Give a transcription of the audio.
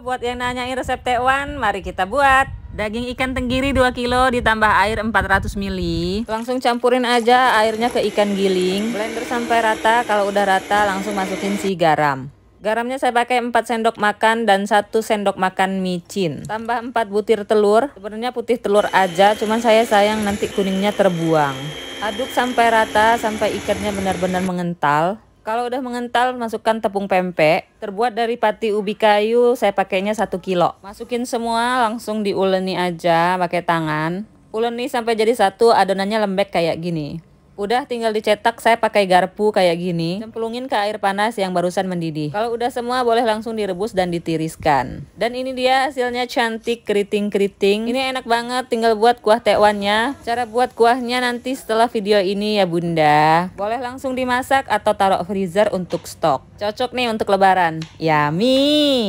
buat yang nanyain resep Tewan, mari kita buat. Daging ikan tenggiri 2 kilo ditambah air 400 ml. Langsung campurin aja airnya ke ikan giling. Blender sampai rata, kalau udah rata langsung masukin si garam. Garamnya saya pakai 4 sendok makan dan 1 sendok makan micin. Tambah 4 butir telur. Sebenarnya putih telur aja, cuman saya sayang nanti kuningnya terbuang. Aduk sampai rata sampai ikannya benar-benar mengental. Kalau udah mengental, masukkan tepung pempek. Terbuat dari pati ubi kayu, saya pakainya 1 kilo. Masukin semua, langsung diuleni aja pakai tangan. Uleni sampai jadi satu, adonannya lembek kayak gini. Udah tinggal dicetak saya pakai garpu kayak gini. Cemplungin ke air panas yang barusan mendidih. Kalau udah semua boleh langsung direbus dan ditiriskan. Dan ini dia hasilnya cantik keriting-keriting. Ini enak banget tinggal buat kuah tekwannya. Cara buat kuahnya nanti setelah video ini ya Bunda. Boleh langsung dimasak atau taruh freezer untuk stok. Cocok nih untuk lebaran. Yummy!